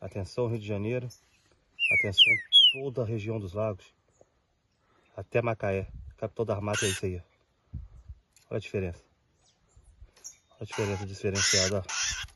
Atenção Rio de Janeiro, atenção toda a região dos lagos, até Macaé, capital da Armada é isso aí. Olha a diferença. Olha a diferença diferenciada.